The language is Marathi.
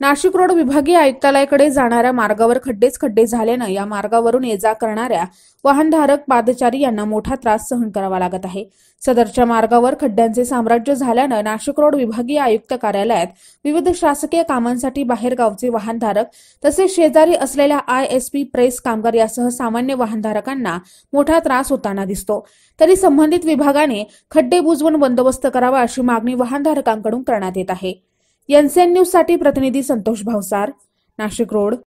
नाशिक रोड विभागीय आयुक्तालयाकडे जाणाऱ्या मार्गावर खड्डेच खड्डे झाल्यानं या मार्गावरून ये जा करणाऱ्या वाहनधारक पादचारी यांना मोठा त्रास सहन करावा लागत आहे सदरच्या मार्गावर खड्ड्यांचे साम्राज्य झाल्यानं नाशिक रोड विभागीय आयुक्त कार्यालयात विविध शासकीय कामांसाठी बाहेरगावचे वाहनधारक तसेच शेजारी असलेल्या आय एस पी प्रेस कामगार यासह सामान्य वाहनधारकांना मोठा त्रास होताना दिसतो तरी संबंधित विभागाने खड्डे बुजवून बंदोबस्त करावा अशी मागणी वाहनधारकांकडून करण्यात येत आहे न्यूज साठी प्रतिनिधी संतोष भावसार नाशिक रोड